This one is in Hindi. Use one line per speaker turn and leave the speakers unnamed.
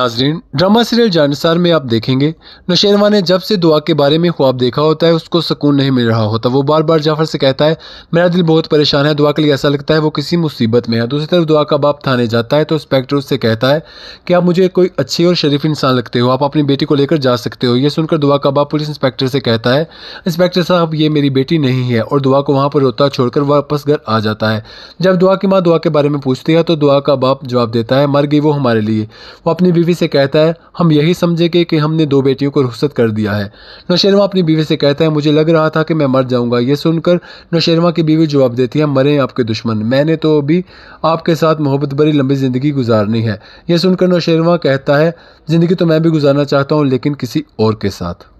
नाजरीन ड्रामा सीरियल जानसार में आप देखेंगे नौशेरवा ने जब से दुआ के बारे में ख्वाब देखा होता है उसको सुकून नहीं मिल रहा होता वो बार बार जाफर से कहता है मेरा दिल बहुत परेशान है दुआ के लिए ऐसा लगता है वो किसी मुसीबत में है दूसरी तरफ दुआ का बाप थाने जाता है तो इंस्पेक्टर उससे कहता है कि आप मुझे कोई अच्छे और शरीफ इंसान लगते हो आप अपनी बेटी को लेकर जा सकते हो यह सुनकर दुआ का बाप पुलिस इंस्पेक्टर से कहता है इंस्पेक्टर साहब ये मेरी बेटी नहीं है और दुआ को वहाँ पर रोता छोड़कर वापस घर आ जाता है जब दुआ की माँ दुआ के बारे में पूछती है तो दुआ का बाप जवाब देता है मर गई वो हमारे लिए वो अपनी बीवी से कहता है हम यही समझेंगे कि हमने दो बेटियों को रुख्सत कर दिया है नौशेरवा अपनी बीवी से कहता है मुझे लग रहा था कि मैं मर जाऊंगा यह सुनकर नौशेरवा की बीवी जवाब देती है मरे आपके दुश्मन मैंने तो अभी आपके साथ मोहब्बत भरी लंबी ज़िंदगी गुजारनी है यह सुनकर नौशेरवा कहता है ज़िंदगी तो मैं भी गुजारना चाहता हूँ लेकिन किसी और के साथ